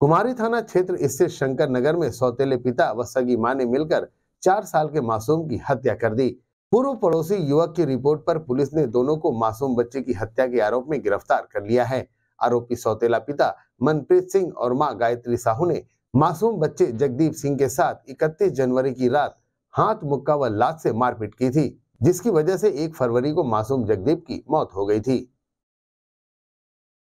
कुमारी थाना क्षेत्र स्थित शंकर नगर में सौतेले पिता व सगी मां ने मिलकर चार साल के मासूम की हत्या कर दी पूर्व पड़ोसी युवक की रिपोर्ट पर पुलिस ने दोनों को मासूम बच्चे की हत्या के आरोप में गिरफ्तार कर लिया है आरोपी सौतेला पिता मनप्रीत सिंह और मां गायत्री साहू ने मासूम बच्चे जगदीप सिंह के साथ 31 जनवरी की रात हाथ मुक्का व लात से मारपीट की थी जिसकी वजह से एक फरवरी को मासूम जगदीप की मौत हो गई थी